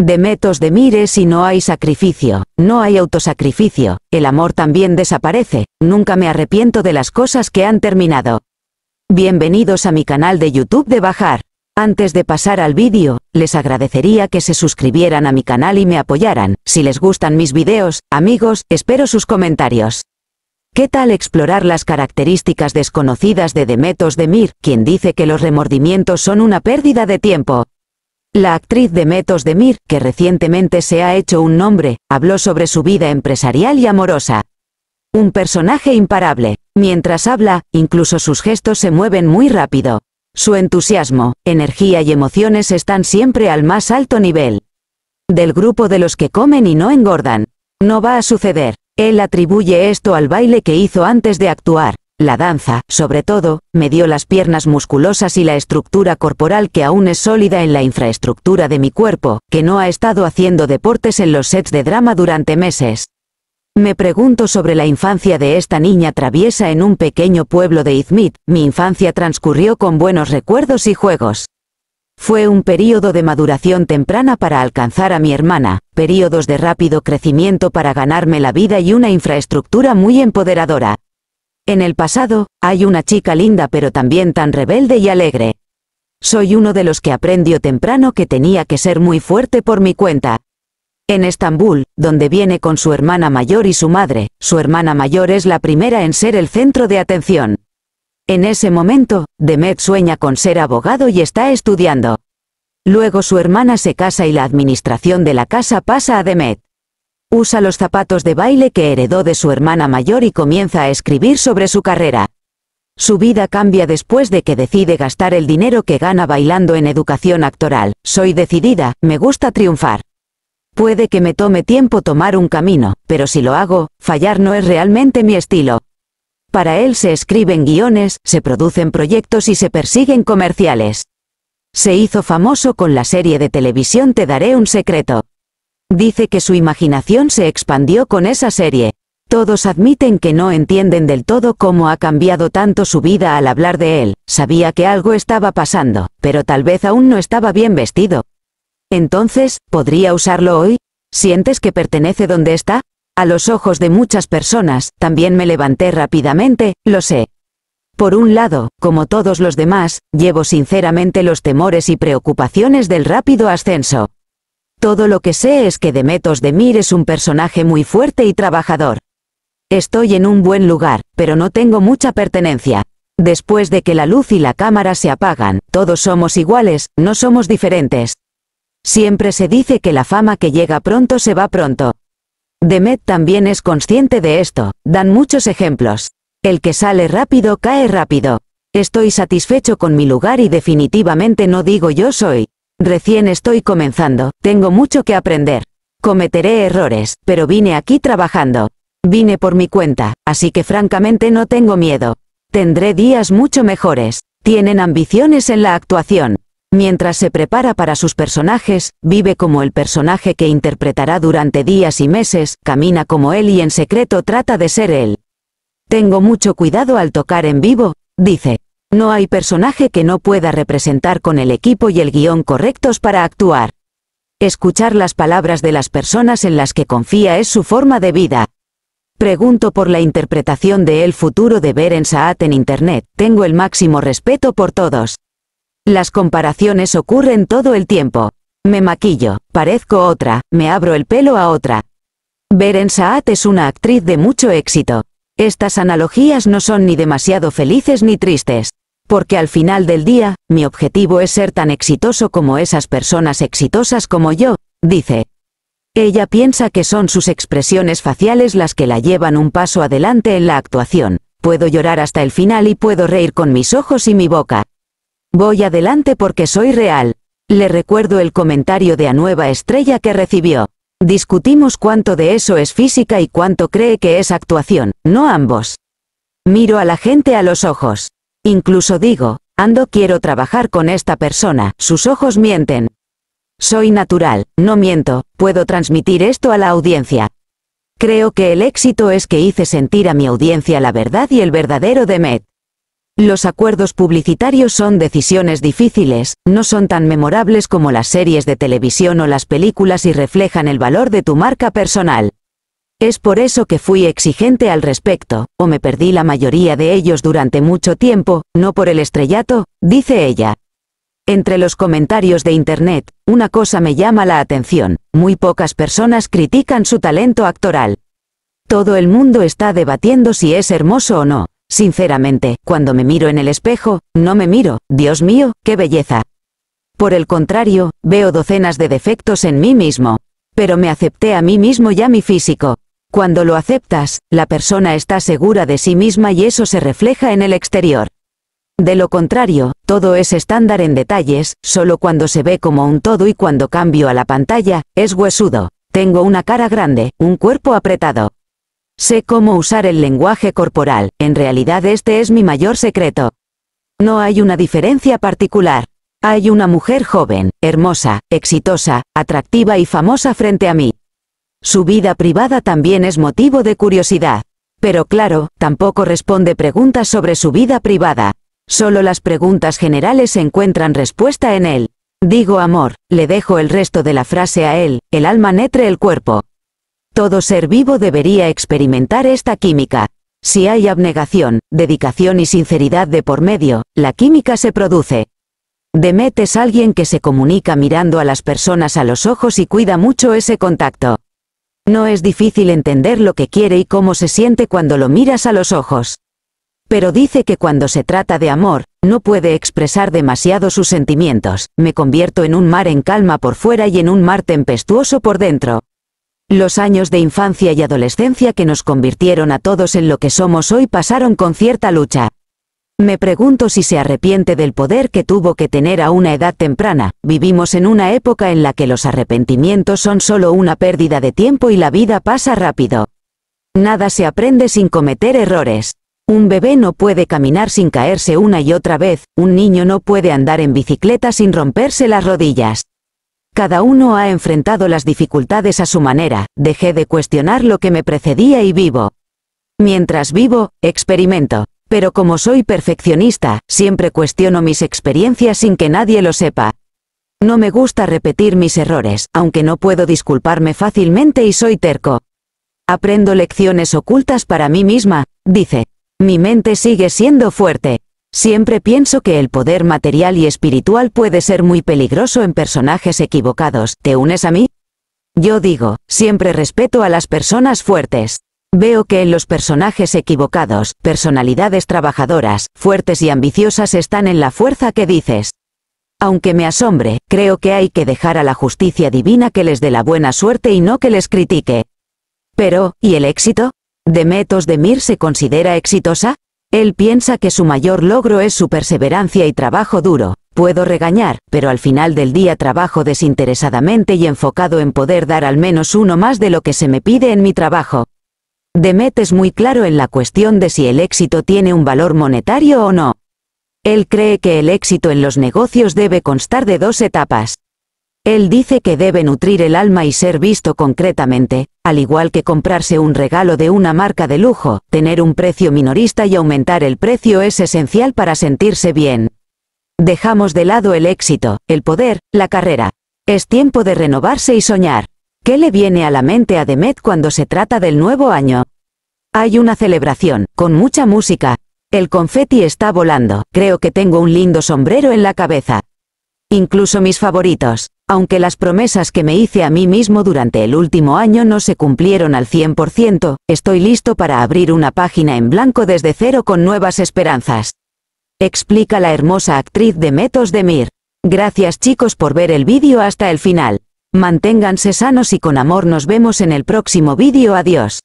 Demetos de mire si no hay sacrificio, no hay autosacrificio, el amor también desaparece, nunca me arrepiento de las cosas que han terminado. Bienvenidos a mi canal de YouTube de Bajar. Antes de pasar al vídeo, les agradecería que se suscribieran a mi canal y me apoyaran, si les gustan mis vídeos, amigos, espero sus comentarios. ¿Qué tal explorar las características desconocidas de Demetos de Mir, quien dice que los remordimientos son una pérdida de tiempo? La actriz de Metos de Mir, que recientemente se ha hecho un nombre, habló sobre su vida empresarial y amorosa. Un personaje imparable. Mientras habla, incluso sus gestos se mueven muy rápido. Su entusiasmo, energía y emociones están siempre al más alto nivel. Del grupo de los que comen y no engordan. No va a suceder. Él atribuye esto al baile que hizo antes de actuar. La danza, sobre todo, me dio las piernas musculosas y la estructura corporal que aún es sólida en la infraestructura de mi cuerpo, que no ha estado haciendo deportes en los sets de drama durante meses. Me pregunto sobre la infancia de esta niña traviesa en un pequeño pueblo de Izmit, mi infancia transcurrió con buenos recuerdos y juegos. Fue un período de maduración temprana para alcanzar a mi hermana, períodos de rápido crecimiento para ganarme la vida y una infraestructura muy empoderadora, en el pasado, hay una chica linda pero también tan rebelde y alegre. Soy uno de los que aprendió temprano que tenía que ser muy fuerte por mi cuenta. En Estambul, donde viene con su hermana mayor y su madre, su hermana mayor es la primera en ser el centro de atención. En ese momento, Demet sueña con ser abogado y está estudiando. Luego su hermana se casa y la administración de la casa pasa a Demet. Usa los zapatos de baile que heredó de su hermana mayor y comienza a escribir sobre su carrera. Su vida cambia después de que decide gastar el dinero que gana bailando en educación actoral. Soy decidida, me gusta triunfar. Puede que me tome tiempo tomar un camino, pero si lo hago, fallar no es realmente mi estilo. Para él se escriben guiones, se producen proyectos y se persiguen comerciales. Se hizo famoso con la serie de televisión Te daré un secreto. Dice que su imaginación se expandió con esa serie. Todos admiten que no entienden del todo cómo ha cambiado tanto su vida al hablar de él, sabía que algo estaba pasando, pero tal vez aún no estaba bien vestido. Entonces, ¿podría usarlo hoy? ¿Sientes que pertenece donde está? A los ojos de muchas personas, también me levanté rápidamente, lo sé. Por un lado, como todos los demás, llevo sinceramente los temores y preocupaciones del rápido ascenso. Todo lo que sé es que Demetos Demir es un personaje muy fuerte y trabajador. Estoy en un buen lugar, pero no tengo mucha pertenencia. Después de que la luz y la cámara se apagan, todos somos iguales, no somos diferentes. Siempre se dice que la fama que llega pronto se va pronto. Demet también es consciente de esto, dan muchos ejemplos. El que sale rápido cae rápido. Estoy satisfecho con mi lugar y definitivamente no digo yo soy. Recién estoy comenzando, tengo mucho que aprender. Cometeré errores, pero vine aquí trabajando. Vine por mi cuenta, así que francamente no tengo miedo. Tendré días mucho mejores. Tienen ambiciones en la actuación. Mientras se prepara para sus personajes, vive como el personaje que interpretará durante días y meses, camina como él y en secreto trata de ser él. Tengo mucho cuidado al tocar en vivo, dice. No hay personaje que no pueda representar con el equipo y el guión correctos para actuar. Escuchar las palabras de las personas en las que confía es su forma de vida. Pregunto por la interpretación de El futuro de Beren Saat en Internet. Tengo el máximo respeto por todos. Las comparaciones ocurren todo el tiempo. Me maquillo, parezco otra, me abro el pelo a otra. Beren Saat es una actriz de mucho éxito. Estas analogías no son ni demasiado felices ni tristes. Porque al final del día, mi objetivo es ser tan exitoso como esas personas exitosas como yo, dice. Ella piensa que son sus expresiones faciales las que la llevan un paso adelante en la actuación. Puedo llorar hasta el final y puedo reír con mis ojos y mi boca. Voy adelante porque soy real. Le recuerdo el comentario de a nueva estrella que recibió. Discutimos cuánto de eso es física y cuánto cree que es actuación, no ambos. Miro a la gente a los ojos. Incluso digo, ando quiero trabajar con esta persona, sus ojos mienten. Soy natural, no miento, puedo transmitir esto a la audiencia. Creo que el éxito es que hice sentir a mi audiencia la verdad y el verdadero Demet. Los acuerdos publicitarios son decisiones difíciles, no son tan memorables como las series de televisión o las películas y reflejan el valor de tu marca personal. Es por eso que fui exigente al respecto, o me perdí la mayoría de ellos durante mucho tiempo, no por el estrellato, dice ella. Entre los comentarios de Internet, una cosa me llama la atención, muy pocas personas critican su talento actoral. Todo el mundo está debatiendo si es hermoso o no. Sinceramente, cuando me miro en el espejo, no me miro, Dios mío, qué belleza. Por el contrario, veo docenas de defectos en mí mismo. Pero me acepté a mí mismo ya mi físico, cuando lo aceptas, la persona está segura de sí misma y eso se refleja en el exterior. De lo contrario, todo es estándar en detalles, solo cuando se ve como un todo y cuando cambio a la pantalla, es huesudo. Tengo una cara grande, un cuerpo apretado. Sé cómo usar el lenguaje corporal, en realidad este es mi mayor secreto. No hay una diferencia particular. Hay una mujer joven, hermosa, exitosa, atractiva y famosa frente a mí. Su vida privada también es motivo de curiosidad. Pero claro, tampoco responde preguntas sobre su vida privada. Solo las preguntas generales encuentran respuesta en él. Digo amor, le dejo el resto de la frase a él, el alma netre el cuerpo. Todo ser vivo debería experimentar esta química. Si hay abnegación, dedicación y sinceridad de por medio, la química se produce. Demet es alguien que se comunica mirando a las personas a los ojos y cuida mucho ese contacto. No es difícil entender lo que quiere y cómo se siente cuando lo miras a los ojos. Pero dice que cuando se trata de amor, no puede expresar demasiado sus sentimientos, me convierto en un mar en calma por fuera y en un mar tempestuoso por dentro. Los años de infancia y adolescencia que nos convirtieron a todos en lo que somos hoy pasaron con cierta lucha, me pregunto si se arrepiente del poder que tuvo que tener a una edad temprana, vivimos en una época en la que los arrepentimientos son solo una pérdida de tiempo y la vida pasa rápido. Nada se aprende sin cometer errores. Un bebé no puede caminar sin caerse una y otra vez, un niño no puede andar en bicicleta sin romperse las rodillas. Cada uno ha enfrentado las dificultades a su manera, dejé de cuestionar lo que me precedía y vivo. Mientras vivo, experimento pero como soy perfeccionista, siempre cuestiono mis experiencias sin que nadie lo sepa. No me gusta repetir mis errores, aunque no puedo disculparme fácilmente y soy terco. Aprendo lecciones ocultas para mí misma, dice. Mi mente sigue siendo fuerte. Siempre pienso que el poder material y espiritual puede ser muy peligroso en personajes equivocados. ¿Te unes a mí? Yo digo, siempre respeto a las personas fuertes. Veo que en los personajes equivocados, personalidades trabajadoras, fuertes y ambiciosas están en la fuerza que dices. Aunque me asombre, creo que hay que dejar a la justicia divina que les dé la buena suerte y no que les critique. Pero, ¿y el éxito? ¿Demetos de Mir se considera exitosa? Él piensa que su mayor logro es su perseverancia y trabajo duro. Puedo regañar, pero al final del día trabajo desinteresadamente y enfocado en poder dar al menos uno más de lo que se me pide en mi trabajo. Demet es muy claro en la cuestión de si el éxito tiene un valor monetario o no. Él cree que el éxito en los negocios debe constar de dos etapas. Él dice que debe nutrir el alma y ser visto concretamente, al igual que comprarse un regalo de una marca de lujo, tener un precio minorista y aumentar el precio es esencial para sentirse bien. Dejamos de lado el éxito, el poder, la carrera. Es tiempo de renovarse y soñar. ¿Qué le viene a la mente a Demet cuando se trata del nuevo año? Hay una celebración, con mucha música. El confeti está volando, creo que tengo un lindo sombrero en la cabeza. Incluso mis favoritos, aunque las promesas que me hice a mí mismo durante el último año no se cumplieron al 100%, estoy listo para abrir una página en blanco desde cero con nuevas esperanzas. Explica la hermosa actriz de Metos Gracias chicos por ver el vídeo hasta el final. Manténganse sanos y con amor nos vemos en el próximo vídeo adiós.